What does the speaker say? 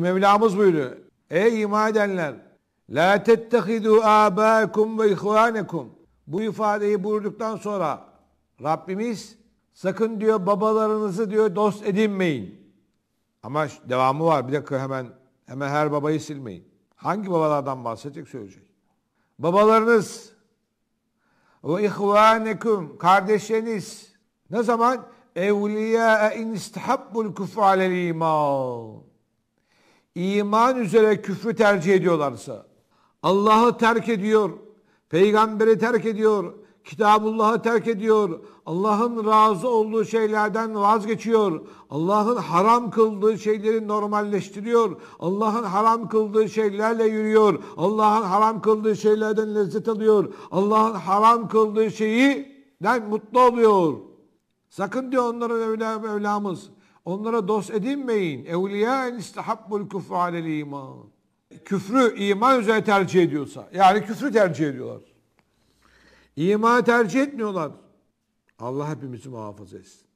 Mevlamız buyuruyor. Ey iman edenler! La tettehidu âbâkum ve ihvânekum. Bu ifadeyi buyurduktan sonra Rabbimiz sakın diyor babalarınızı diyor dost edinmeyin. Ama devamı var. Bir dakika hemen hemen her babayı silmeyin. Hangi babalardan bahsedecek söyleyecek. Babalarınız ve ihvanekum kardeşleriniz ne zaman evliya in istahabbul kufr alel iman iman üzere küfrü tercih ediyorlarsa, Allah'ı terk ediyor, peygamberi terk ediyor, Kitabullah'ı terk ediyor, Allah'ın razı olduğu şeylerden vazgeçiyor, Allah'ın haram kıldığı şeyleri normalleştiriyor, Allah'ın haram kıldığı şeylerle yürüyor, Allah'ın haram kıldığı şeylerden lezzet alıyor, Allah'ın haram kıldığı şeyi mutlu oluyor. Sakın diyor onlara Mevla, Mevlamız Onlara dost edinmeyin. Evliya en istahabbul küfrü alel iman. Küfrü iman üzere tercih ediyorsa. Yani küfrü tercih ediyorlar. İmanı tercih etmiyorlar. Allah hepimizi muhafaza etsin.